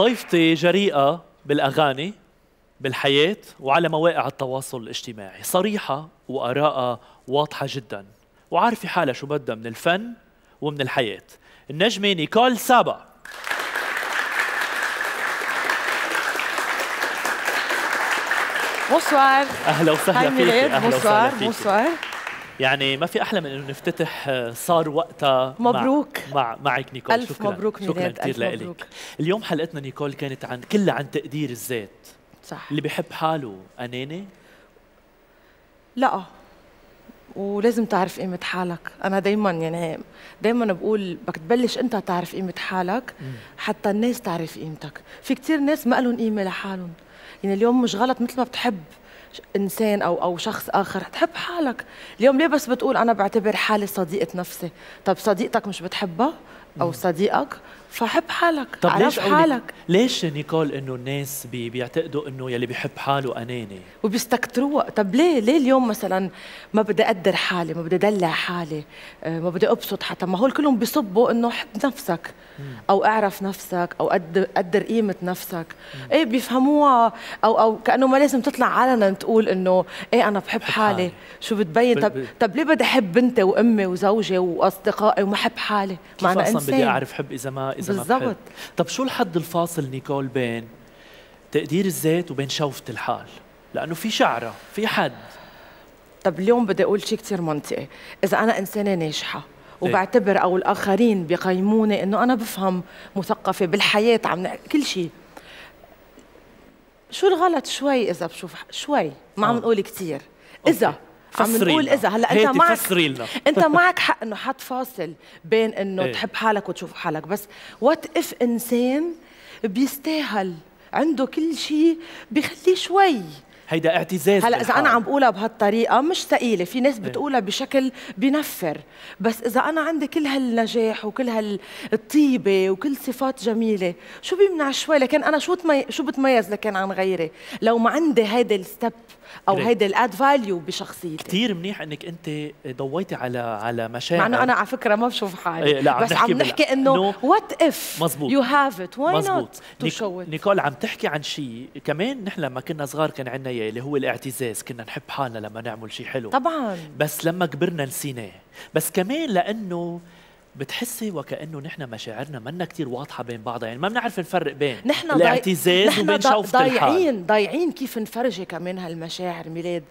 ضيفتي جريئة بالأغاني بالحياة وعلى مواقع التواصل الاجتماعي صريحة وأراءة واضحة جدا وعارفة حالها شو بدها من الفن ومن الحياة النجمة نيكول سابا بونسوار اهلا وسهلا طيب، فيك اهلا وسهلا فيك يعني ما في احلى من انه نفتتح آه، صار وقتها مبروك مع, مع معك نيكول ألف شكرا مبروك شكرا كثير لك اليوم حلقتنا نيكول كانت عن كلها عن تقدير الذات صح اللي بحب حاله اناني لا ولازم تعرف قيمة حالك أنا دايما يعني دايما بقول بدك تبلش أنت تعرف قيمة حالك حتى الناس تعرف قيمتك في كثير ناس ما لهم قيمة لحالهم يعني اليوم مش غلط مثل ما بتحب انسان او او شخص اخر تحب حالك اليوم ليه بس بتقول انا بعتبر حالي صديقه نفسي طب صديقتك مش بتحبها او صديقك فحب حالك طب عرف ليش حالك ليش نيكول انه الناس بي بيعتقدوا انه يلي بحب حاله اناني وبيستكتروها طب ليه ليه اليوم مثلا ما بدي اقدر حالي ما بدي دلع حالي آه، ما بدي ابسط حتى ما هول كلهم بيصبوا انه حب نفسك مم. او اعرف نفسك او قدر قدر قيمه نفسك مم. ايه بيفهموها او او كانه ما لازم تطلع علنا تقول انه ايه انا بحب حالي, حالي. شو بتبين طب طب ليه بدي احب بنتي وامي وزوجي واصدقائي وما احب حالي ما انا بدي اعرف حب اذا ما اذا بالزبط. ما بحب طب شو الحد الفاصل نيكول بين تقدير الذات وبين شوفة الحال لانه في شعره في حد طب اليوم بدي اقول شيء كثير منطقي اذا انا انسانه ناجحه وبعتبر او الاخرين بقيموني انه انا بفهم مثقفه بالحياه عم كل شيء شو الغلط شوي اذا بشوف شوي ما عم آه. نقول كثير اذا أوكي. عم نقول اذا هلا انت معك لنا. انت معك حق انه حط فاصل بين انه ايه. تحب حالك وتشوف حالك بس وات اف انسان بيستاهل عنده كل شيء بخليه شوي هيدا اعتزاز هلا اذا انا عم بقولها بهالطريقه مش ثقيله في ناس إيه. بتقولها بشكل بنفر بس اذا انا عندي كل هالنجاح وكل هالطيبه وكل صفات جميله شو بيمنع شوي لكن انا شو شو بتميز لكن عن غيري لو ما عندي هيدا الستب او جريت. هيدا الاد فاليو بشخصيتي كثير منيح انك انت ضويتي على على مشاعر مع انه انا على فكره ما بشوف حالي إيه لا عم بس عم نحكي انه وات اف يو هاف ات واي نوت نيكول عم تحكي عن شيء كمان نحن لما كنا صغار كان عندنا اياه اللي هو الاعتزاز كنا نحب حالنا لما نعمل شيء حلو طبعا بس لما كبرنا نسيناه بس كمان لانه بتحسي وكانه نحن مشاعرنا منا كثير واضحه بين بعضها يعني ما بنعرف نفرق بين نحن الاعتزاز ضاي... وبين شوفة الحال ضايعين ضايعين كيف نفرجي كمان هالمشاعر ميلاد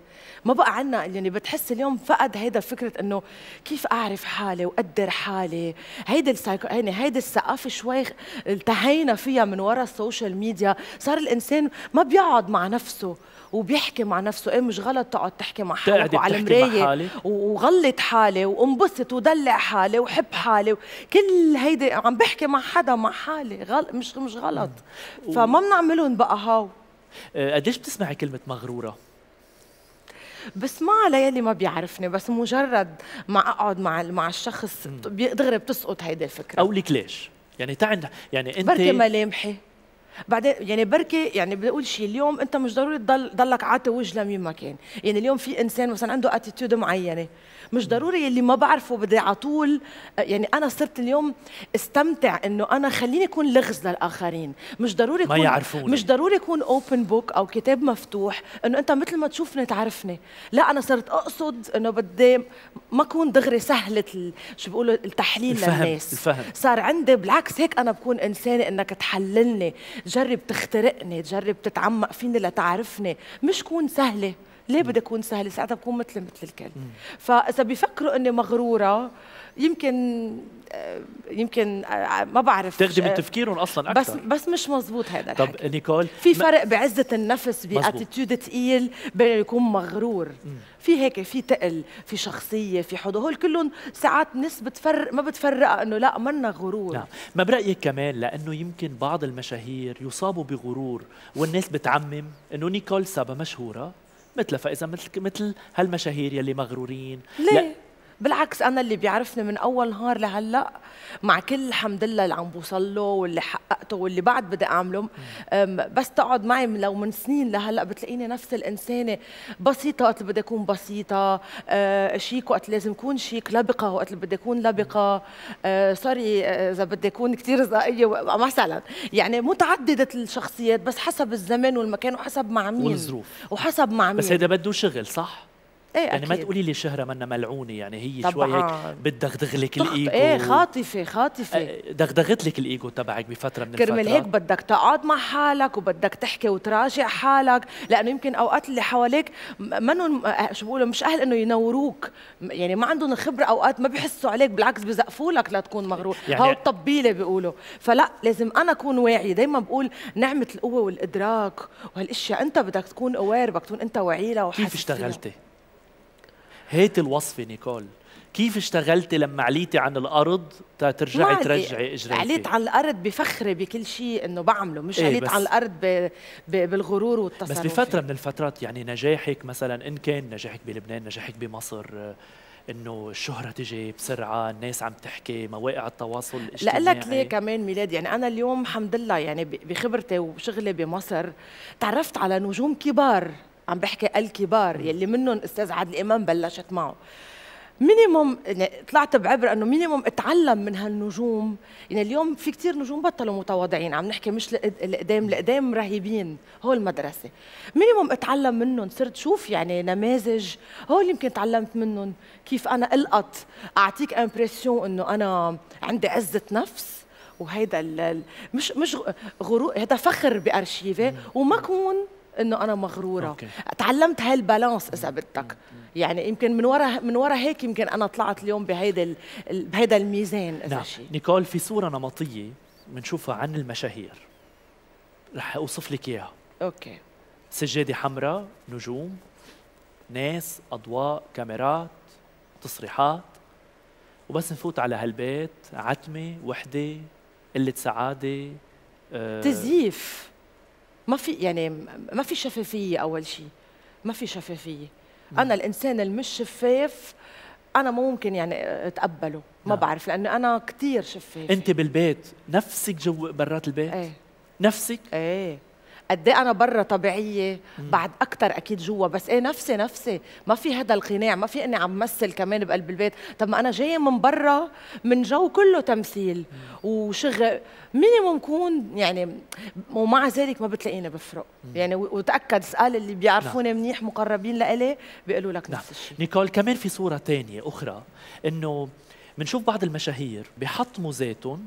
ما بقى عنا يعني بتحس اليوم فقد هيدا فكره انه كيف اعرف حالي وقدر حالي هيدي السايكو يعني هيدي الثقافه شوي التهينا فيها من وراء السوشيال ميديا صار الانسان ما بيقعد مع نفسه وبيحكي مع نفسه ايه مش غلط تقعد تحكي مع حالك وعلى المرايه وغلط حالي وانبسط ودلع حالي وحب حالي كل هيدي عم بحكي مع حدا مع حالي غل... مش مش غلط فما بنعملهم بقى هاو آه، قديش بتسمعي كلمه مغروره؟ بسمعها ليلي ما بيعرفني بس مجرد ما اقعد مع مع الشخص دغري بتسقط هيدي الفكره قولك ليش؟ يعني تعند يعني انت بركي ملامحي بعدين يعني بركي يعني بدي اقول شيء اليوم انت مش ضروري تضل ضلك عاطي وجه لمين ما كان يعني اليوم في انسان مثلا عنده اتيتيود معينه مش ضروري يلي ما بعرفه بدي على طول يعني انا صرت اليوم استمتع انه انا خليني اكون لغز للاخرين مش ضروري ما يعرفوني مش ضروري يكون اوبن بوك او كتاب مفتوح انه انت مثل ما تشوفني تعرفني لا انا صرت اقصد انه بدي ما اكون دغري سهله شو بيقولوا التحليل الفهم. للناس الفهم. صار عندي بالعكس هيك انا بكون انسانه انك تحللني تجرب تخترقني تجرب تتعمق فيني لتعرفني مش كون سهله ليه بدي اكون سهله ساعتها بكون مثل مثل الكل فاذا بيفكروا اني مغروره يمكن آه، يمكن آه، آه، ما بعرف تخدم تفكيرهم اصلا اكثر بس بس مش مزبوط هذا طب الحكي. نيكول في فرق بعزه النفس باتيتيود ثقيل بين يكون مغرور مم. في هيك في تقل في شخصيه في حضور هول كلهم ساعات ناس بتفرق ما بتفرقها انه لا منا غرور نعم ما برايك كمان لانه يمكن بعض المشاهير يصابوا بغرور والناس بتعمم انه نيكول سابا مشهوره مثلها فاذا مثل مثل هالمشاهير يلي مغرورين ليه؟ بالعكس انا اللي بيعرفني من اول نهار لهلا مع كل الحمد لله اللي عم بوصل له واللي حققته واللي بعد بدي اعمله بس تقعد معي لو من سنين لهلا بتلاقيني نفس الانسانه بسيطه وقت اللي بدي اكون بسيطه أه، شيك وقت لازم اكون شيك لبقه وقت اللي بدي اكون لبقه سوري أه، أه، اذا بدي اكون كثير زائية مثلا يعني متعدده الشخصيات بس حسب الزمن والمكان وحسب مع مين والظروف وحسب مع مين بس هيدا بده شغل صح ايه يعني أكيد. ما تقولي لي شهره منا ملعونه يعني هي طبعاً. شوي هيك بتدغدغ لك الايجو ايه خاطفه خاطفه آه، دغدغت لك الايجو تبعك بفتره من الفترات كرمال هيك بدك تقعد مع حالك وبدك تحكي وتراجع حالك لانه يمكن اوقات اللي حواليك منهم آه، شو بقولوا مش اهل انه ينوروك يعني ما عندهم الخبره اوقات ما بحسوا عليك بالعكس بزقفوا لك لتكون مغرور يعني هاو الطبيله بيقولوا فلا لازم انا اكون واعي دائما بقول نعمه القوه والادراك وهالاشياء انت بدك تكون اوير بدك تكون انت واعي لها كيف اشتغلتي؟ هات الوصفه نيكول كيف اشتغلتي لما عليتي عن الارض ترجعي ترجعي اجريتي عليت على الارض بفخري بكل شيء انه بعمله مش ايه عليت على الارض ب... ب... بالغرور والتصرف بس بفتره من الفترات يعني نجاحك مثلا ان كان نجاحك بلبنان نجاحك بمصر انه الشهره تجي بسرعه الناس عم تحكي مواقع التواصل الاجتماعي لك ليه كمان ميلاد يعني انا اليوم الحمد لله يعني بخبرتي وشغلي بمصر تعرفت على نجوم كبار عم بحكي الكبار يلي منهم استاذ عادل امام بلشت معه مينيموم يعني طلعت بعبر انه مينيموم اتعلم من هالنجوم يعني اليوم في كثير نجوم بطلوا متواضعين عم نحكي مش لقدام لقدام رهيبين هو المدرسه مينيموم اتعلم منهم صرت شوف يعني نماذج هو اللي يمكن تعلمت منهم كيف انا القط اعطيك امبرسيون انه انا عندي عزه نفس وهيدا مش مش غرور هذا فخر بارشيفي وما كون انه انا مغروره أوكي. تعلمت هالبالانس اذا بدك يعني يمكن من ورا من ورا هيك يمكن انا طلعت اليوم بهيدا بهيدا الميزان اذا نعم. شيء نيكول في صوره نمطيه بنشوفها عن المشاهير رح اوصف لك اياها اوكي سجاده حمراء نجوم ناس اضواء كاميرات تصريحات وبس نفوت على هالبيت عتمه وحده قله سعاده آه تزييف ما في يعني ما في شفافيه اول شيء ما في شفافيه نعم. انا الانسان المش شفاف انا ممكن يعني آه، اتقبله ما نعم. بعرف لانه انا كثير شفاف انت بالبيت نفسك جو برات البيت ايه نفسك ايه قد إيه انا برا طبيعيه بعد اكثر اكيد جوا بس ايه نفسي نفسي ما في هذا القناع ما في اني عم مثل كمان بقلب البيت طب ما انا جايه من برا من جو كله تمثيل وشغل مينيموم كون يعني ومع ذلك ما بتلاقيني بفرق يعني وتاكد اسال اللي بيعرفوني نعم. منيح مقربين لإلي بيقولوا لك نعم. نفس الشيء نيكول كمان في صوره ثانيه اخرى انه بنشوف بعض المشاهير بحطموا ذاتهم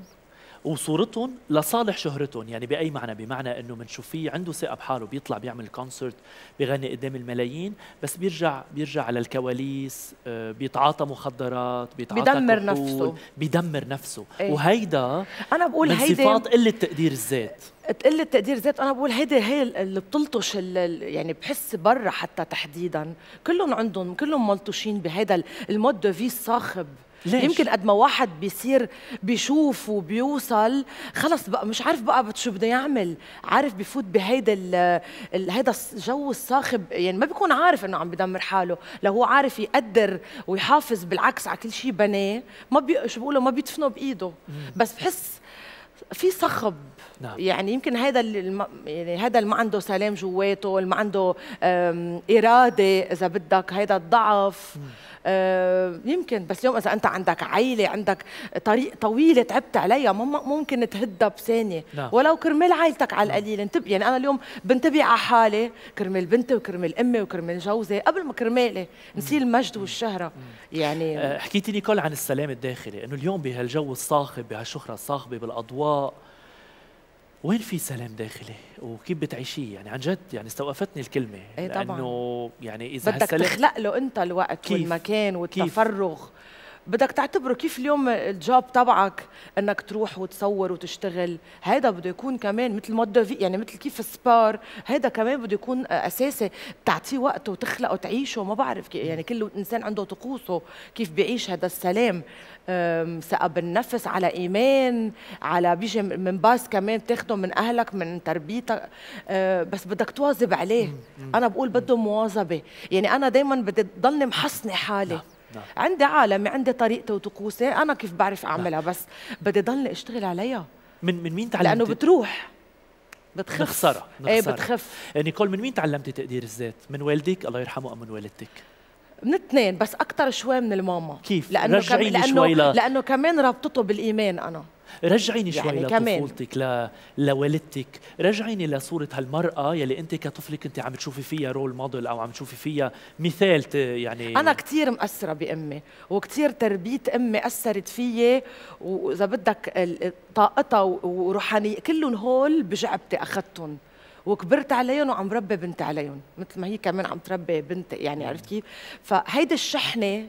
وصورتهم لصالح شهرتهم يعني باي معنى بمعنى انه بنشوف فيه عنده ثقه بحاله بيطلع بيعمل كونسرت بيغني قدام الملايين بس بيرجع بيرجع على الكواليس آه، بيتعاطى مخدرات بيتعاطى بيدمر نفسه بيدمر نفسه ايه؟ وهيدا انا بقول هيدا صفات قله تقدير الذات قلة تقدير ذات انا بقول هيدي هي اللي بتلطش اللي يعني بحس برا حتى تحديدا كلهم عندهم كلهم ملطوشين بهيدا المود دو في الصاخب ليش؟ يمكن قد ما واحد بيصير بيشوف وبيوصل خلص بقى مش عارف بقى شو بده يعمل عارف بفوت بهيدا هيدا الجو الصاخب يعني ما بيكون عارف انه عم بدمر حاله لو هو عارف يقدر ويحافظ بالعكس على كل شيء بناه ما بي... شو بقوله ما بيدفنه بايده بس بحس في صخب نعم. يعني يمكن هذا يعني هذا اللي ما عنده سلام جواته اللي ما عنده اراده اذا بدك هذا الضعف يمكن بس اليوم اذا انت عندك عيله عندك طريق طويله تعبت عليها ممكن تهدها بثانيه نعم. ولو كرمال عائلتك على نعم. القليل انتبه يعني انا اليوم بنتبه على حالي كرمال بنتي وكرمال امي وكرمال جوزي قبل ما كرمالي نسيل المجد والشهره يعني آه، حكيتي نيكول عن السلام الداخلي انه اليوم بهالجو الصاخب بهالشهره الصاخبه بالاضواء وين في سلام داخلي وكيف بتعيشيه يعني عن جد يعني استوقفتني الكلمه اي طبعا لانه يعني اذا بدك تخلق له انت الوقت كيف والمكان والتفرغ كيف بدك تعتبره كيف اليوم الجوب تبعك انك تروح وتصور وتشتغل هيدا بده يكون كمان مثل مودفي يعني مثل كيف السبار هيدا كمان بده يكون اساسي تعطيه وقته وتخلقه تعيشه ما بعرف يعني كل انسان عنده طقوسه كيف بيعيش هذا السلام ثقه بالنفس على ايمان على بيجي من باس كمان بتاخده من اهلك من تربيتك آه، بس بدك تواظب عليه انا بقول بده مواظبه يعني انا دائما بدي ضلني محصنه حالي نعم. نعم. عندي عالمي عندي طريقتي وطقوسي انا كيف بعرف نعم. اعملها نعم. بس بدي ضلني اشتغل عليها من من مين تعلمت لانه بتروح بتخف نخسرها ايه بتخف إيه، نيكول من مين تعلمتي تقدير الذات من والدك الله يرحمه ام من والدتك من اثنين بس اكثر شوي من الماما كيف لانه رجعيني كم... لأنه... شوي لا. لانه كمان رابطته بالايمان انا رجعيني شوي يعني لطفولتك ل... لوالدتك رجعيني لصورة هالمرأة يلي أنت كطفلة كنت عم تشوفي فيها رول موديل أو عم تشوفي فيها مثال يعني أنا كثير مأثرة بأمي وكثير تربية أمي أثرت فيي وإذا بدك طاقتها وروحانية كلهم هول بجعبتي أخذتهم وكبرت عليهم وعم ربي بنتي عليهم مثل ما هي كمان عم تربي بنتي يعني عرفت كيف فهيدي الشحنه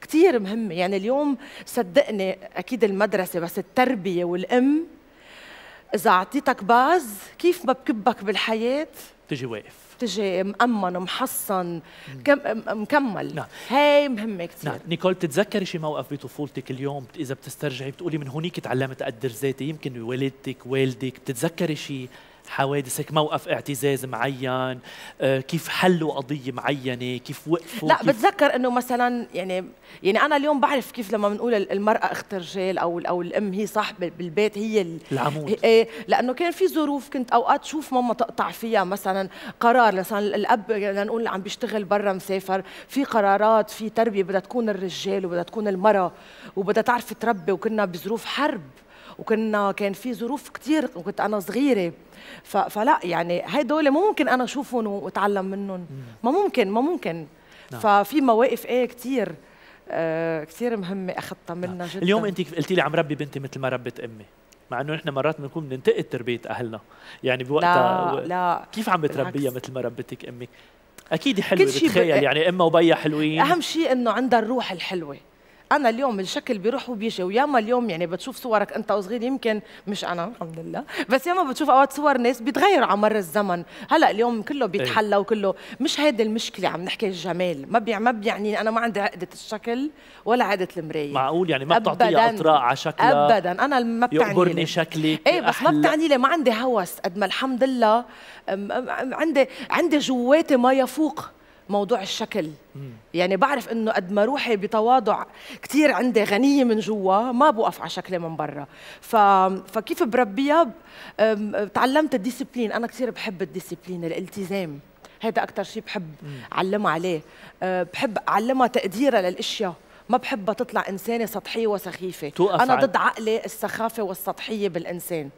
كثير مهمه يعني اليوم صدقني اكيد المدرسه بس التربيه والام اذا اعطيتك باز كيف ما بكبك بالحياه تجي واقف تجي مأمن محصن مكمل نعم. هاي مهمة كثير نعم. نيكول بتتذكري شي موقف بطفولتك اليوم إذا بتسترجعي بتقولي من هونيك تعلمت أقدر ذاتي يمكن والدتك والدك بتتذكري شي حوادث هيك موقف اعتزاز معين آه، كيف حلوا قضيه معينه كيف وقفوا لا كيف بتذكر انه مثلا يعني يعني انا اليوم بعرف كيف لما بنقول المراه اخت رجال او او الام هي صاحبة بالبيت هي العمود ايه لانه كان في ظروف كنت اوقات شوف ماما تقطع فيها مثلا قرار مثلا الاب لنقول عم بيشتغل برا مسافر في قرارات في تربيه بدها تكون الرجال وبدها تكون المراه وبدها تعرف تربي وكنا بظروف حرب وكنا كان في ظروف كثير وكنت انا صغيره فلا يعني هدول ممكن انا اشوفهم واتعلم منهم ما ممكن ما ممكن نعم. ففي مواقف ايه كثير آه كثير مهمه اخذتها نعم. منها جدا اليوم انت قلتي لي عم ربي بنتي مثل ما ربت امي مع انه نحن مرات بنكون بننتقد تربيه اهلنا يعني بوقتها لا, و... لا كيف عم بتربيها مثل ما ربتك امك اكيد حلوه بتخيل ب... يعني امها وبيها حلوين اهم شيء انه عندها الروح الحلوه انا اليوم الشكل بيروح وبيجي وياما اليوم يعني بتشوف صورك انت وصغير يمكن مش انا الحمد لله بس ياما بتشوف اوقات صور ناس بيتغيروا على مر الزمن هلا اليوم كله إيه. بيتحلى وكله مش هيدي المشكله عم نحكي الجمال ما بيع ما بيعني انا ما عندي عقده الشكل ولا عقده المرايه معقول يعني ما بتعطيها اطراء على شكلها ابدا انا ما بتعني يقبرني شكلك ايه بس ما بتعني لي ما عندي هوس قد ما الحمد لله عندي عندي جواتي ما يفوق موضوع الشكل مم. يعني بعرف انه قد ما روحي بتواضع كثير عندي غنيه من جوا ما بوقف على شكلي من برا ف... فكيف بربيها تعلمت الديسيبلين انا كثير بحب الديسيبلين الالتزام هذا اكثر شيء بحب علمها عليه أه بحب علمها تقديرها للاشياء ما بحبها تطلع انسانه سطحيه وسخيفه انا ضد عقلي السخافه والسطحيه بالانسان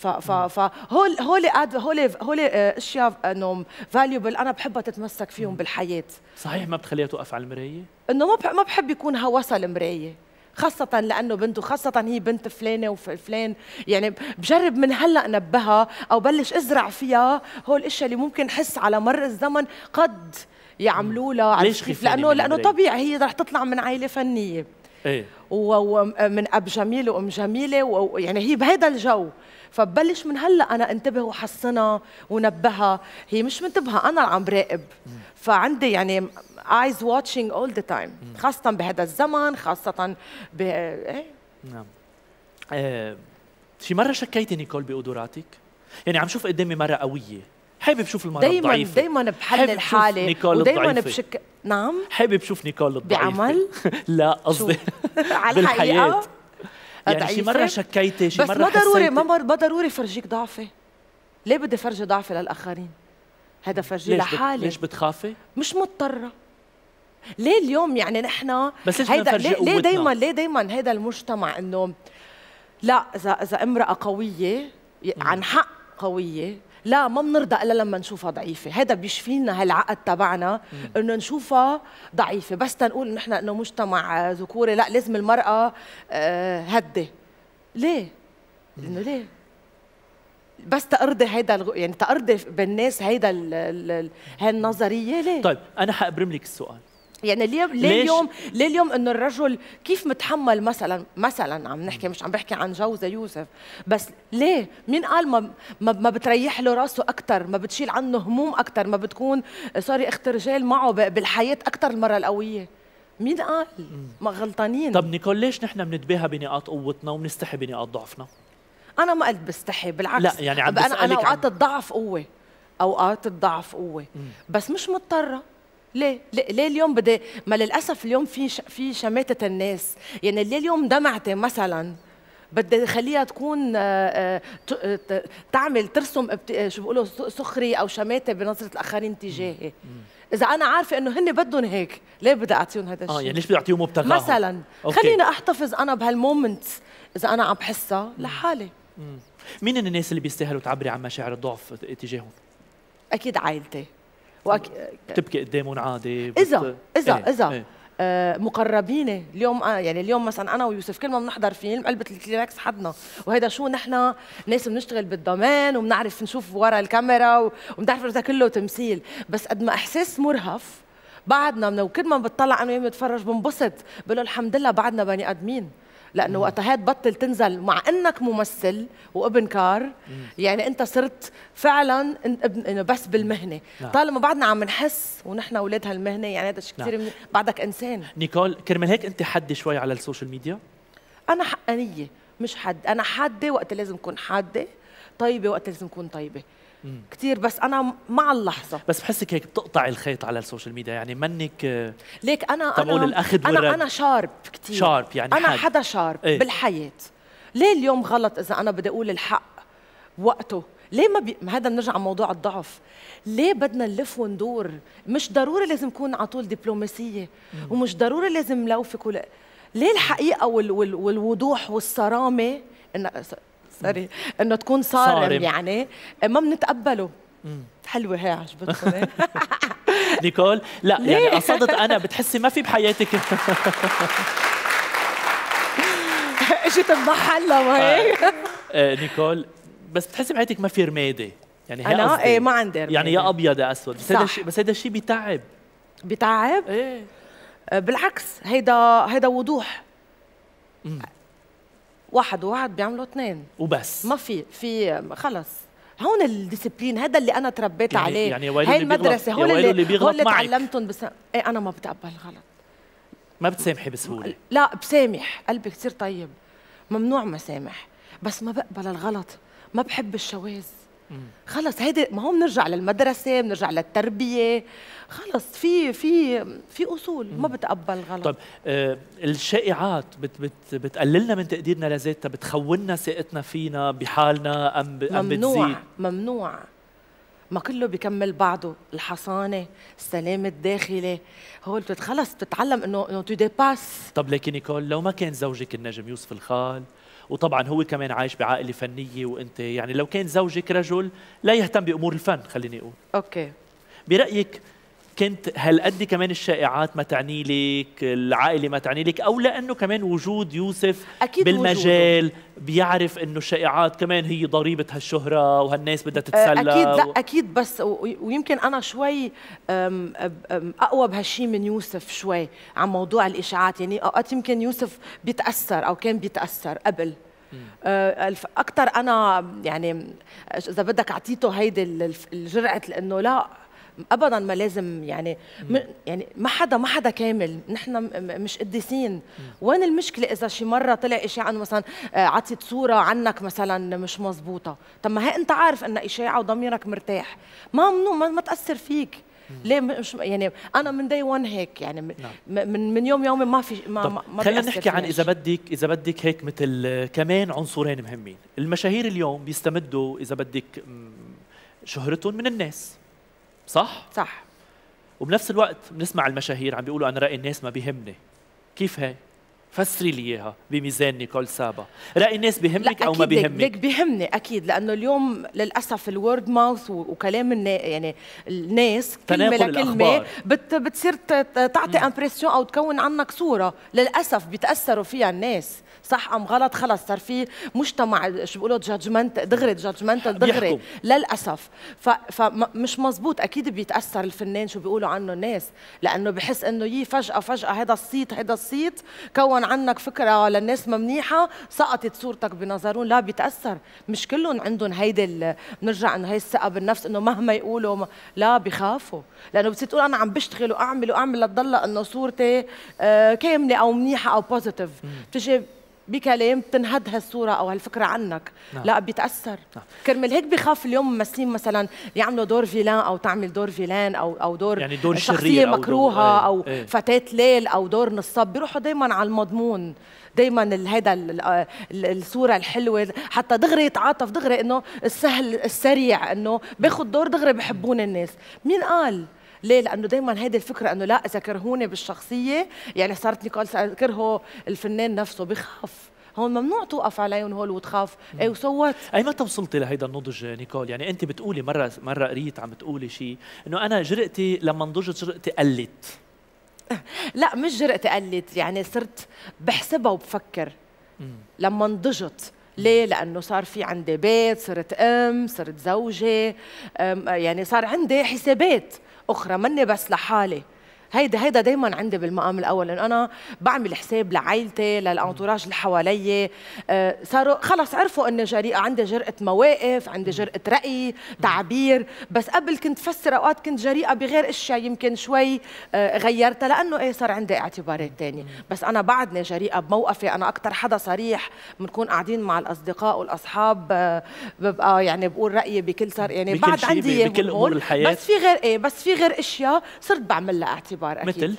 ف ف فهول هول هول هول آه، اشياء آه، انه فاليوبل انا بحبها تتمسك فيهم مم. بالحياه صحيح ما بتخليها توقف على المرايه انه ما ما بحب يكون هوسها المرايه خاصة لأنه بنته خاصة هي بنت فلانة وفلان يعني بجرب من هلأ نبهها أو بلش أزرع فيها هول الأشياء اللي ممكن حس على مر الزمن قد يعملوا لها ليش خيف لأنه لأنه طبيعي هي رح تطلع من عائلة فنية ايه ومن آه، اب جميل وام جميله ويعني هي بهذا الجو فبلش من هلا انا انتبه وحصنها ونبهها هي مش منتبهه انا اللي عم براقب فعندي يعني ايز واتشينج اول ذا تايم خاصه بهذا الزمن خاصه ب ايه نعم آه، شي مره شكيتي نيكول بقدراتك؟ يعني عم شوف قدامي مرة قوية حابب شوف المرة دايما الضعيفة دايما بحلل حالي نيكول ودايما بشك نعم حابب شوف نيكول الضعيفة بعمل؟ لا قصدي بالحياة يعني شي مره شكيتي شي بس مره ما ضروري ما ما ضروري فرجيك ضعفي ليه بدي فرجي ضعفي للاخرين هذا فرجي لحالي ليش بتخافي مش مضطره ليه اليوم يعني نحن بس هيدا ليه, ليه دائما ليه دائما هذا المجتمع انه لا اذا اذا امراه قويه عن حق قويه لا ما بنرضى الا لما نشوفها ضعيفه هذا بيشفي لنا هالعقد تبعنا انه نشوفها ضعيفه بس تنقول نحن انه مجتمع آه، ذكوري لا لازم المراه آه، هده ليه انه ليه بس تأرضي هيدا الغ... يعني تأرضي بالناس هيدا ال... ال... هالنظريه ليه طيب انا حابرم لك السؤال يعني ليه ليه اليوم ليه اليوم انه الرجل كيف متحمل مثلا مثلا عم نحكي مش عم بحكي عن جوزة يوسف بس ليه مين قال ما ما بتريح له راسه اكثر ما بتشيل عنه هموم اكثر ما بتكون سوري اخت رجال معه بالحياه اكثر المره القويه مين قال ما غلطانين طب نيكول ليش نحن بنتباهى بنقاط قوتنا وبنستحي بنقاط ضعفنا انا ما قلت بستحي بالعكس لا يعني عم انا انا اوقات عن... الضعف قوه اوقات الضعف قوه بس مش مضطره ليه؟ ليه, ليه اليوم بدي ما للاسف اليوم في ش... في شماته الناس يعني ليه اليوم دمعتي مثلا بدي اخليها تكون آه، آه، تعمل ترسم آه، شو بيقولوا سخري او شماته بنظره الاخرين تجاهي اذا انا عارفه انه هن بدهم هيك ليه بدي اعطيهم هذا الشيء اه يعني ليش بدي اعطيهم مبتغاهم مثلا أوكي. خليني احتفظ انا بهالمومنت اذا انا عم بحسها لحالي مين الناس اللي بيستاهلوا تعبري عن مشاعر الضعف تجاههم اكيد عائلتي وأك... بتبكي قدامهم عادي اذا اذا ايه. اذا ايه. آه، مقربينه اليوم يعني اليوم مثلا انا ويوسف كل ما بنحضر فيلم قلبة الكليركس حدنا وهيدا شو نحن ناس بنشتغل بالضمان وبنعرف نشوف ورا الكاميرا وبنعرف اذا كله تمثيل بس قد ما احساس مرهف بعدنا من وكل ما بتطلع انا بتفرج بنبسط بقول الحمد لله بعدنا بني ادمين لانه وقتها تبطل تنزل مع انك ممثل وابن كار يعني انت صرت فعلا ابن بس بالمهنه نعم. طالما بعدنا عم نحس ونحن اولاد هالمهنه يعني هذا شيء نعم. كثير بعدك انسان نيكول كرمال هيك انت حدي شوي على السوشيال ميديا انا حقانيه مش حد انا حاده وقت لازم اكون حاده طيبه وقت لازم اكون طيبه كثير بس انا مع اللحظه بس بحسك هيك بتقطع الخيط على السوشيال ميديا يعني منك ليك انا طب انا الاخذ انا انا شارب كثير شارب يعني انا حد. حدا شارب ايه؟ بالحياه ليه اليوم غلط اذا انا بدي اقول الحق وقته ليه ما, بي... هذا بنرجع على موضوع الضعف ليه بدنا نلف وندور مش ضروري لازم نكون على طول دبلوماسيه ومش ضروري لازم نلوفك ولا... ليه الحقيقه وال... وال... والوضوح والصرامه إن... سوري انه تكون صارم, صارم. يعني إيه، ما بنتقبله حلوه هي عجبتكم إيه؟ نيكول لا يعني قصدت انا بتحسي ما في بحياتك اجت بمحلها ما هيك نيكول بس بتحسي بحياتك ما في رماده يعني هي انا ايه ما عندي رمادة. يعني يا ابيض يا اسود بس هذا بس هذا الشيء بيتعب بيتعب؟ ايه آه، بالعكس هيدا هيدا وضوح واحد وواحد بيعملوا اثنين وبس ما في في خلص هون الديسيبلين هذا اللي انا تربيت يعني عليه يعني هاي المدرسه هون يعني اللي, اللي بيغلط اللي تعلمتهم بس ايه انا ما بتقبل غلط ما بتسامحي بسهوله لا بسامح قلبي كثير طيب ممنوع ما سامح بس ما بقبل الغلط ما بحب الشواذ خلص هيدي ما هو بنرجع للمدرسه بنرجع للتربيه خلص في في في اصول ما بتقبل غلط طيب آه الشائعات بت بت بتقللنا من تقديرنا لذاتها بتخوننا ثقتنا فينا بحالنا ام ام ممنوع بتزيد ممنوع ما كله بيكمل بعضه الحصانه السلام الداخلي هول خلص بتتعلم انه انه تو ديباس طب لكن نيكول لو ما كان زوجك النجم يوسف الخال وطبعا هو كمان عايش بعائله فنيه وانت يعني لو كان زوجك رجل لا يهتم بامور الفن خليني اقول اوكي برايك كنت هالقد كمان الشائعات ما تعني لك العائلة ما تعني لك أو لأنه كمان وجود يوسف أكيد بالمجال وجوده. بيعرف انه الشائعات كمان هي ضريبه هالشهره وهالناس بدها أه، تتسلى اكيد لا اكيد بس ويمكن انا شوي اقوى بهالشيء من يوسف شوي عن موضوع الاشاعات يعني اوقات يمكن يوسف بيتاثر او كان بيتاثر قبل أه، اكثر انا يعني اذا بدك اعطيته هيدي الجرعه لانه لا ابدا ما لازم يعني م. يعني ما حدا ما حدا كامل نحن مش قديسين وين المشكله اذا شي مره طلع شيء عن مثلا آه، عطيت صوره عنك مثلا مش مزبوطه طب ما هي انت عارف انها اشاعه وضميرك مرتاح ما ممنوع ما تاثر فيك ليه مش يعني انا من داي وان هيك يعني نعم. من نعم. من, يوم يومي ما في ما, ما خلينا نحكي عن اذا بدك اذا بدك هيك مثل آه، كمان عنصرين مهمين المشاهير اليوم بيستمدوا اذا بدك شهرتهم من الناس صح؟ صح وبنفس الوقت بنسمع المشاهير عم بيقولوا انا راي الناس ما بيهمني كيف هي؟ فسري لي اياها بميزان نيكول سابا راي الناس بيهمك او ما بيهمك لك بيهمني اكيد لانه اليوم للاسف الورد ماوث وكلام النا يعني الناس كلمه لكلمه بت بتصير تعطي امبرسيون او تكون عنك صوره للاسف بيتاثروا فيها الناس صح ام غلط خلص صار في مجتمع شو بيقولوا جادجمنت دغري جادجمنت دغري للاسف فمش مزبوط اكيد بيتاثر الفنان شو بيقولوا عنه الناس لانه بحس انه يي فجاه فجاه هذا الصيت هذا الصيت كون عنك فكره للناس ما منيحه سقطت صورتك بنظرهم لا بيتاثر مش كلهم عندهم هيدي بنرجع انه هي الثقه بالنفس انه مهما يقولوا ما لا بخافوا لانه بتصير تقول انا عم بشتغل واعمل واعمل لتضل انه صورتي آه، كامله او منيحه او بوزيتيف بتجي بكلام تنهد هالصوره او هالفكره عنك نعم. لا بيتاثر نعم. كرمال هيك بخاف اليوم ممثلين مثلا يعملوا دور فيلان او تعمل دور فيلان او او دور يعني دور شخصيه مكروهه او, دور... إيه، أو إيه. فتاه ليل او دور نصاب بيروحوا دائما على المضمون دائما هذا الصوره الحلوه حتى دغري يتعاطف دغري انه السهل السريع انه باخذ دور دغري بحبون الناس مين قال ليه لانه دائما هيدي الفكره انه لا اذا كرهوني بالشخصيه يعني صارت نيكول كرهه الفنان نفسه بخاف هون ممنوع توقف عليهم هول وتخاف اي وصوت اي متى وصلتي لهيدا النضج نيكول يعني انت بتقولي مره مره قريت عم بتقولي شيء انه انا جرأتي لما نضجت جرأتي قلت لا مش جرأتي قلت يعني صرت بحسبها وبفكر لما نضجت ليه؟ لأنه صار في عندي بيت، صرت أم، صرت زوجة، يعني صار عندي حسابات، أخرى مني بس لحالي هيدا هيدا دايما عندي بالمقام الاول انه انا بعمل حساب لعائلتي للانتوراج اللي حواليي آه، صاروا خلص عرفوا اني جريئه عندي جرأه مواقف عندي جرأه راي تعبير بس قبل كنت فسر اوقات كنت جريئه بغير اشياء يمكن شوي آه، غيرتها لانه ايه صار عندي اعتبارات ثانيه بس انا بعدني جريئه بموقفي انا اكثر حدا صريح بنكون قاعدين مع الاصدقاء والاصحاب آه، ببقى يعني بقول رايي بكل صار يعني بعد عندي بكل امور الحياه بس في غير ايه بس في غير اشياء صرت بعمل لها اعتبار الاعتبار اكيد مثل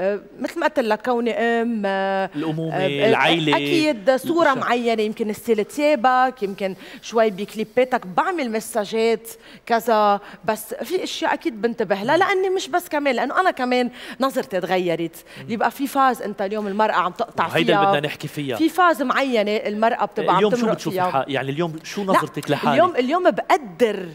أه، مثل ما قلت لك كوني ام أه، الامومه أه، العيله اكيد صوره معينه يمكن ستيل تيابك يمكن شوي بكليباتك بعمل مساجات كذا بس في اشياء اكيد بنتبه لها لاني مش بس كمان لانه انا كمان نظرتي تغيرت بيبقى في فاز انت اليوم المراه عم تقطع فيها هيدا اللي بدنا نحكي فيها في فاز معينه المراه بتبقى عم اليوم شو بتشوف يعني اليوم شو نظرتك لحالك اليوم اليوم بقدر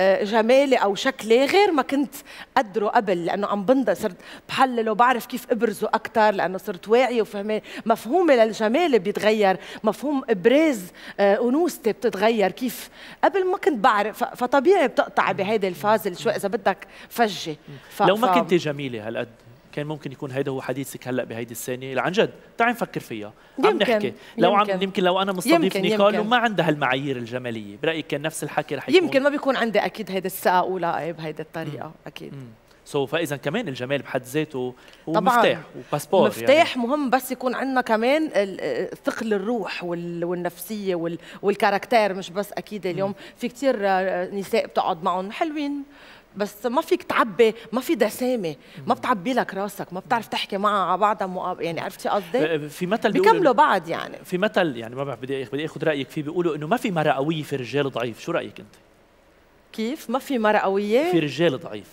جمالي او شكلي غير ما كنت قدره قبل لانه عم بنضج صرت بحلله وبعرف كيف ابرزه اكثر لانه صرت واعيه وفهمي مفهومي للجمال بيتغير مفهوم ابراز آه، انوثتي بتتغير كيف قبل ما كنت بعرف فطبيعي بتقطع بهيدي الفاز شوي اذا بدك فجه ف... لو ما كنت جميله هالقد كان ممكن يكون هيدا هو حديثك هلا بهيدي الثانيه عن جد تعي نفكر فيها يمكن. عم نحكي لو يمكن. عم يمكن لو انا مستضيف نيكول وما عندها هالمعايير الجماليه برايك كان نفس الحكي رح يكون يمكن ما بيكون عندي اكيد هيدا الثقه اولى إيه، بهيدي الطريقه مم. اكيد مم. سو so, فاذا كمان الجمال بحد ذاته هو طبعاً مفتاح وباسبور يعني. مفتاح يعني. مهم بس يكون عندنا كمان ثقل الروح والنفسيه والكاركتير مش بس اكيد اليوم مم. في كثير آه، نساء بتقعد معهم حلوين بس ما فيك تعبي ما في دسامه ما بتعبي لك راسك ما بتعرف تحكي معها على بعضها مقاب... يعني عرفتي قصدي أه، أه، في مثل بيكملوا بعض يعني في مثل يعني ما بعرف بدي بدي اخذ رايك فيه بيقولوا انه ما في مرأة قويه في رجال ضعيف شو رايك انت كيف ما في مرأة قويه في رجال ضعيف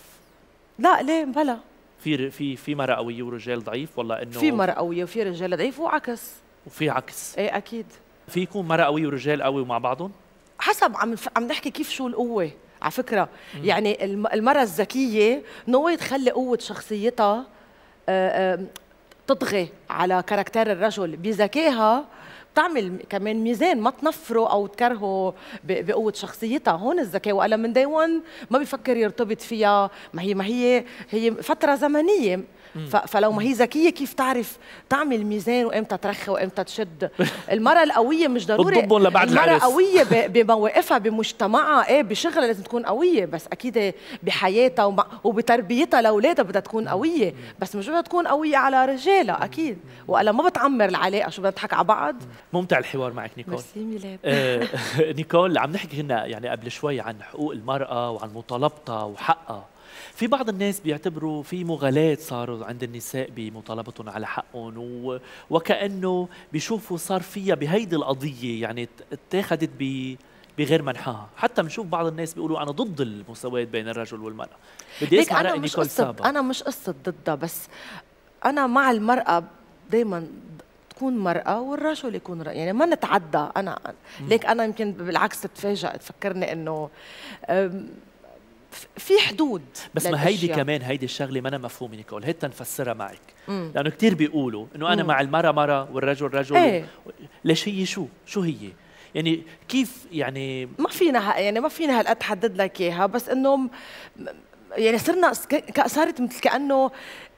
لا ليه بلا في في في مرأة قويه ورجال ضعيف ولا انه في مرأة قويه وفي رجال ضعيف وعكس وفي عكس ايه اكيد في يكون مرأة قويه ورجال قوي ومع بعضهم حسب عم عم نحكي كيف شو القوه على فكره يعني المراه الذكيه نوي تخلي قوه شخصيتها آه، تطغي على كاركتير الرجل بذكائها بتعمل كمان ميزان ما تنفره او تكرهه بقوه شخصيتها هون الذكاء وقال من داي ما بيفكر يرتبط فيها ما هي ما هي هي فتره زمنيه فلو ما هي ذكيه كيف تعرف تعمل ميزان وامتى ترخي وامتى تشد المراه القويه مش ضروري لبعد المراه قويه بمواقفها بمجتمعها ايه بشغلها لازم تكون قويه بس اكيد بحياتها ومع... وبتربيتها لاولادها بدها تكون قويه بس مش بدها تكون قويه على رجالها اكيد والا ما بتعمر العلاقه شو بدنا نضحك على بعض ممتع الحوار معك نيكول ميلاد آه، نيكول عم نحكي هنا يعني قبل شوي عن حقوق المراه وعن مطالبتها وحقها في بعض الناس بيعتبروا في مغالاة صاروا عند النساء بمطالبتهم على حقهم و... وكأنه بيشوفوا صار فيها بهيدي القضية يعني اتاخدت ب بغير منحاها حتى بنشوف بعض الناس بيقولوا انا ضد المساواه بين الرجل والمراه بدي اسمع راي نيكول سابا انا مش قصه ضدها بس انا مع المراه دائما تكون مرأة والرجل يكون رأي يعني ما نتعدى أنا ليك أنا يمكن بالعكس تفاجأت فكرني إنه في حدود بس ما هيدي كمان هيدي الشغله ما انا مفهومه نيكول هيدا نفسرها معك مم. لانه كثير بيقولوا انه انا مم. مع المره مره والرجل رجل ايه. ليش هي شو شو هي يعني كيف يعني ما فينا يعني ما فينا هالقد تحدد لك اياها بس انه يعني صرنا صارت مثل كانه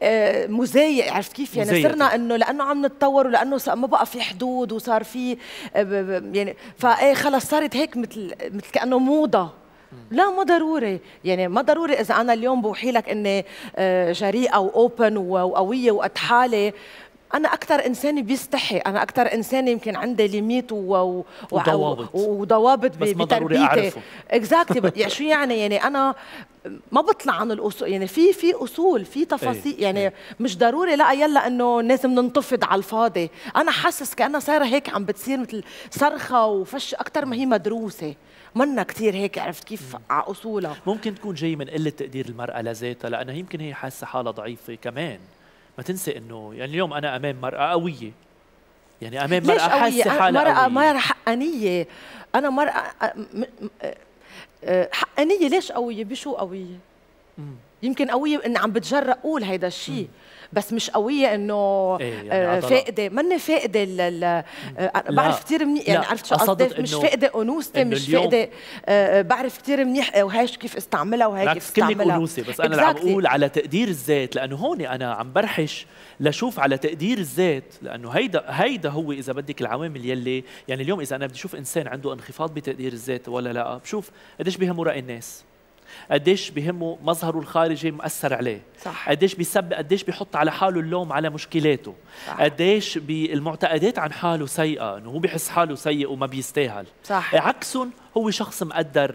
آه، مزايق عرفت كيف يعني صرنا انه لانه عم نتطور ولانه ما بقى في حدود وصار في آه، يعني فايه خلص صارت هيك مثل مثل كانه موضه لا مو ضروري يعني ما ضروري اذا انا اليوم بوحي لك اني آه، جريئه واوبن وقويه وقد حالي انا اكثر انسان بيستحي انا اكثر انسان يمكن عندي ليميت و... وضوابط وضوابط بس ما ضروري اعرفه اكزاكتلي يعني شو يعني يعني انا ما بطلع عن الاصول يعني في في اصول في تفاصيل إيه، يعني أيه. مش ضروري لا يلا انه لازم ننتفض على الفاضي انا حاسس كانها صايره هيك عم بتصير مثل صرخه وفش اكثر ما هي مدروسه منا كثير هيك عرفت كيف على اصولها ممكن تكون جاي من قله تقدير المراه لذاتها لانها يمكن هي حاسه حالها ضعيفه كمان ما تنسي انه يعني اليوم انا امام مراه قويه يعني امام مراه حاسه حالها قويه مرأة حقانيه انا مرأة حقانيه ليش قويه بشو قويه مم. يمكن قويه اني عم بتجرأ اقول هيدا الشيء بس مش قويه انه إيه يعني آه، فاقده ال فاقده آه، بعرف كثير منيح يعني عرفت شو قصدي مش فاقده انوثتي مش فاقده آه، بعرف كثير منيح وهيش كيف استعملها وهيك كيف استعملها كلك انوثه بس انا عم اقول على تقدير الذات لانه هون انا عم برحش لشوف على تقدير الذات لانه هيدا هيدا هو اذا بدك العوامل يلي يعني اليوم اذا انا بدي اشوف انسان عنده انخفاض بتقدير الذات ولا لا بشوف قديش بهمه راي الناس قديش بهمه مظهره الخارجي مأثر عليه صح قديش بيسب قديش بيحط على حاله اللوم على مشكلاته صح. قديش بالمعتقدات عن حاله سيئه انه هو بحس حاله سيء وما بيستاهل صح عكسهم هو شخص مقدر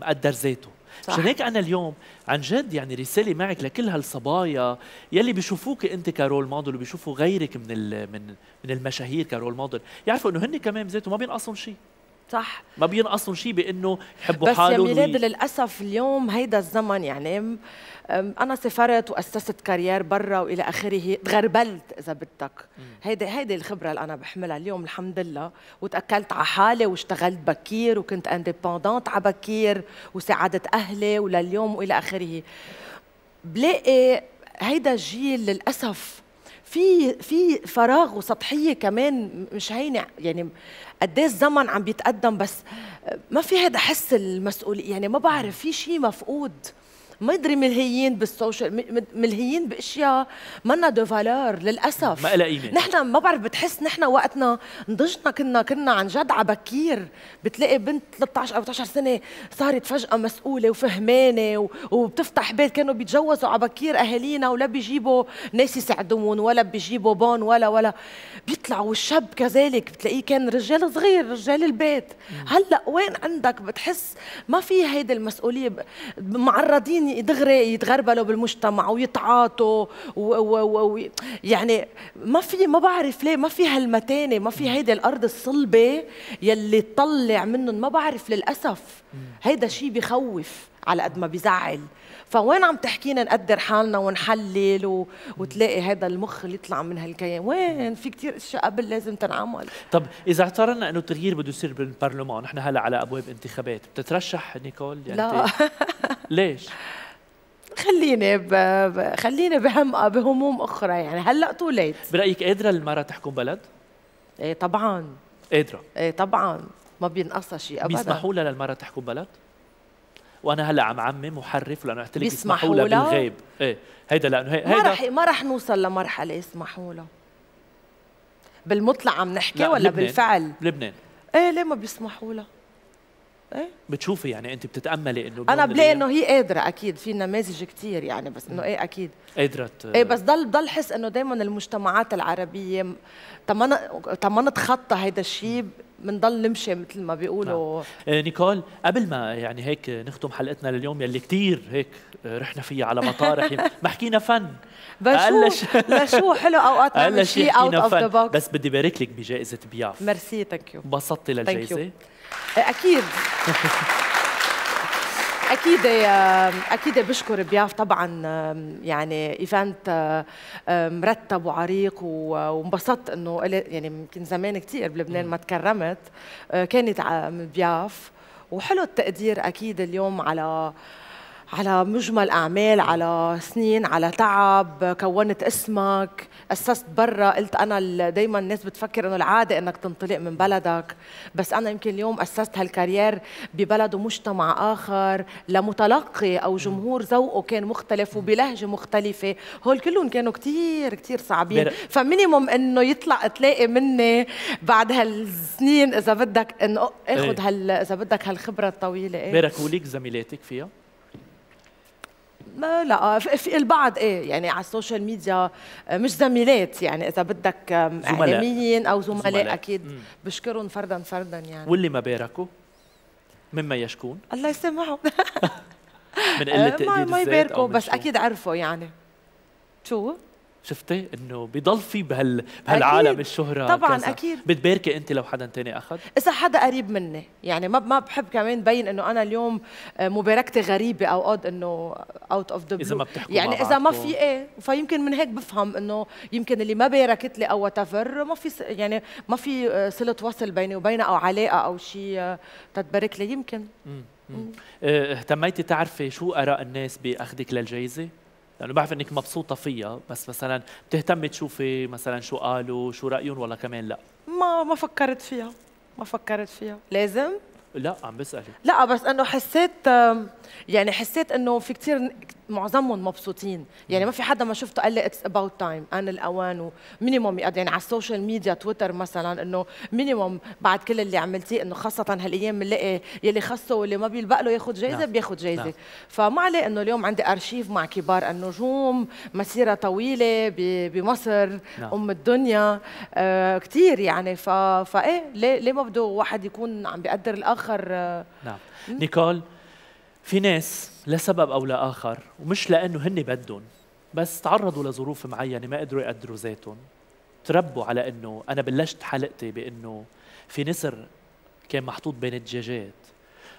مقدر ذاته عشان هيك انا اليوم عن جد يعني رساله معك لكل هالصبايا يلي بيشوفوك انت كرول موديل وبيشوفوا غيرك من من من المشاهير كرول موديل يعرفوا انه هن كمان ذاته ما بينقصهم شيء صح ما بينقصهم شيء بانه يحبوا حالهم بس يا ميلاد للاسف اليوم هيدا الزمن يعني انا سافرت واسست كارير برا والى اخره تغربلت اذا بدك هيدي هيدي الخبره اللي انا بحملها اليوم الحمد لله وتاكلت على حالي واشتغلت بكير وكنت اندبندنت على بكير وساعدت اهلي ولليوم والى اخره بلاقي هيدا الجيل للاسف في في فراغ وسطحيه كمان مش هينه يعني قد ايه الزمن عم بيتقدم بس ما في هذا حس المسؤوليه يعني ما بعرف في شيء مفقود ما يدري ملهيين بالسوشيال ملهيين باشياء منا دو فالور للاسف ما لها قيمه نحن ما بعرف بتحس نحن وقتنا نضجنا كنا كنا عن جد على بكير بتلاقي بنت 13 14 سنه صارت فجاه مسؤوله وفهمانه وبتفتح بيت كانوا بيتجوزوا على بكير اهالينا ولا بيجيبوا ناس يساعدون ولا بيجيبوا بون ولا ولا بيطلعوا والشاب كذلك بتلاقيه كان رجال صغير رجال البيت هلا وين عندك بتحس ما في هيدي المسؤوليه معرضين دغري يتغربلوا بالمجتمع ويتعاطوا و... و... و... يعني ما في ما بعرف ليه ما في هالمتانه ما في هيدي الارض الصلبه يلي تطلع منهم ما بعرف للاسف هيدا شيء بخوف على قد ما بزعل فوين عم تحكينا نقدر حالنا ونحلل و... وتلاقي هذا المخ اللي يطلع من هالكيان وين في كثير اشياء قبل لازم تنعمل طب اذا اعترضنا انه التغيير بده يصير بالبرلمان نحن هلا على ابواب انتخابات بتترشح نيكول يعني لا ليش خليني ب... ب... خليني بهم بهموم اخرى يعني هلا طولت برايك قادره المراه تحكم بلد ايه طبعا قادره ايه طبعا ما بينقصها شيء ابدا بيسمحوا لها للمراه تحكم بلد وانا هلا عم عمم وحرف لانه قلت لك اسمحوا لها بالغيب ايه هيدا لانه هي ما رح ما رح نوصل لمرحله يسمحوا لها بالمطلع عم نحكي ولا لبنان. بالفعل؟ لبنان ايه ليه ما بيسمحوا لها؟ ايه بتشوفي يعني انت بتتاملي انه انا بلاقي انه هي قادره اكيد في نماذج كثير يعني بس انه ايه اكيد قادره ايه بس ضل ضل حس انه دائما المجتمعات العربيه تما تما نتخطى هيدا الشيء بنضل نمشي مثل ما بيقولوا نعم. آه، نيكول قبل ما يعني هيك نختم حلقتنا لليوم يلي كثير هيك آه، رحنا فيها على مطارح ما حكينا فن بشو لشو حلو اوقات نعمل شيء اوت اوف ذا بوكس بس بدي بارك لك بجائزه بياف ميرسي ثانك يو انبسطتي للجائزه؟ اكيد اكيد اكيد بشكر بياف طبعا يعني ايفنت مرتب وعريق وانبسطت انه يعني يمكن زمان كثير بلبنان ما تكرمت آه، كانت بياف وحلو التقدير اكيد اليوم على على مجمل اعمال على سنين على تعب كونت اسمك اسست برا قلت انا دائما الناس بتفكر انه العاده انك تنطلق من بلدك بس انا يمكن اليوم اسست هالكارير ببلد ومجتمع اخر لمتلقي او جمهور ذوقه كان مختلف وبلهجه مختلفه هول كلهم كانوا كثير كثير صعبين فمينيموم انه يطلع تلاقي مني بعد هالسنين اذا بدك انه اخذ إيه. هال اذا بدك هالخبره الطويله إيه؟ بارك وليك زميلاتك فيها لا في البعض ايه يعني على السوشيال ميديا آه، مش زميلات يعني اذا بدك اعلاميين او زملاء, زملاء. اكيد بشكرهم فردا فردا يعني واللي ما باركوا مما يشكون الله يسامحهم من آه، قله تقدير ما, ما يباركوا بس اكيد عرفوا يعني شو شفتي انه بضل في بهال بهالعالم الشهره طبعا كذا. اكيد بتباركي انت لو حدا تاني اخذ اذا حدا قريب مني يعني ما ما بحب كمان بين انه انا اليوم مباركتي غريبه او قد انه اوت اوف ذا اذا ما بتحكوا يعني مع اذا ما في ايه فيمكن من هيك بفهم انه يمكن اللي ما باركت لي او وات ما في يعني ما في صله وصل بيني وبينها او علاقه او شيء تتبارك لي يمكن إيه، اهتميتي تعرفي شو اراء الناس باخذك للجائزه لانه بعرف انك مبسوطه فيها بس مثلا بتهتمي تشوفي مثلا شو قالوا شو رايهم ولا كمان لا ما ما فكرت فيها ما فكرت فيها لازم لا عم بسالك لا بس انه حسيت يعني حسيت انه في كثير معظمهم مبسوطين يعني ما في حدا ما شفته قال لي اتس اباوت تايم انا الاوان ومينيموم يعني على السوشيال ميديا تويتر مثلا انه مينيموم بعد كل اللي عملتيه انه خاصه هالايام بنلاقي يلي خصه واللي ما بيلبق له ياخذ جائزه نعم. بياخذ جائزه نعم. فما عليه انه اليوم عندي ارشيف مع كبار النجوم مسيره طويله بمصر نعم. ام الدنيا آه كثير يعني فايه ليه, ليه ما بده واحد يكون عم بيقدر الاخر آه نعم نيكول في ناس لسبب او لاخر ومش لانه هن بدهم بس تعرضوا لظروف معينه ما قدروا يقدروا ذاتهم تربوا على انه انا بلشت حلقتي بانه في نسر كان محطوط بين الدجاجات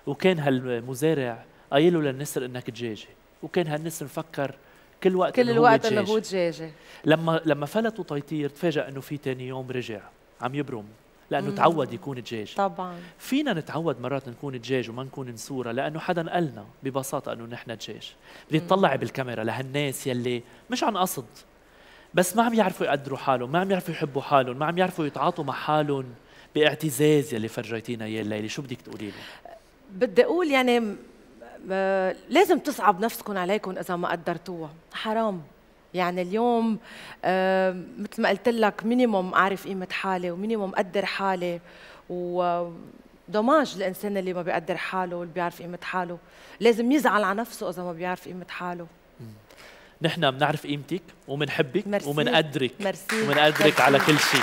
وكان هالمزارع قايله للنسر انك دجاجه وكان هالنسر مفكر كل وقت كل الوقت انه هو دجاجه لما لما فلتوا تيطير تفاجئ انه في ثاني يوم رجع عم يبرم لانه مم. تعود يكون دجاج طبعا فينا نتعود مرات نكون دجاج وما نكون نسوره لانه حدا قالنا ببساطه انه نحن دجاج بدي تطلع بالكاميرا لهالناس يلي مش عن قصد بس ما عم يعرفوا يقدروا حالهم ما عم يعرفوا يحبوا حالهم ما عم يعرفوا يتعاطوا مع حالهم باعتزاز يلي فرجيتينا اياه الليله شو بدك تقولي لي بدي اقول يعني لازم تصعب نفسكم عليكم اذا ما قدرتوها حرام يعني اليوم مثل ما قلت لك مينيموم اعرف قيمه حالي ومينيموم اقدر حالي و دوماج الانسان اللي ما بيقدر حاله واللي بيعرف قيمه حاله لازم يزعل على نفسه اذا ما بيعرف قيمه حاله نحن بنعرف قيمتك وبنحبك وبنقدرك وبنقدرك على كل شيء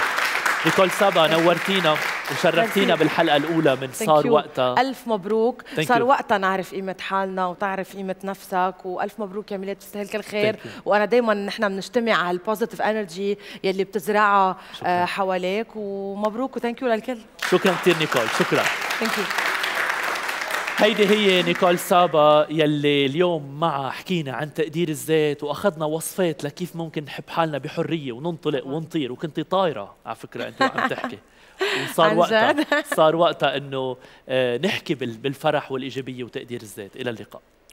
نيكول سابا نورتينا وشرفتينا بالحلقه الاولى من صار وقتها الف مبروك صار وقتها نعرف قيمه حالنا وتعرف قيمه نفسك والف مبروك يا ميلاد تستاهل كل خير وانا دائما نحن بنجتمع على البوزيتيف انرجي يلي بتزرعها آه، حواليك ومبروك وثانك يو للكل شكرا كثير نيكول شكرا ثانك يو هيدي هي نيكول سابا يلي اليوم معها حكينا عن تقدير الذات واخذنا وصفات لكيف ممكن نحب حالنا بحريه وننطلق ونطير وكنت طايره على فكره انت عم تحكي وصار وقتها صار وقتها انه آه، نحكي بالفرح والايجابيه وتقدير الذات الى اللقاء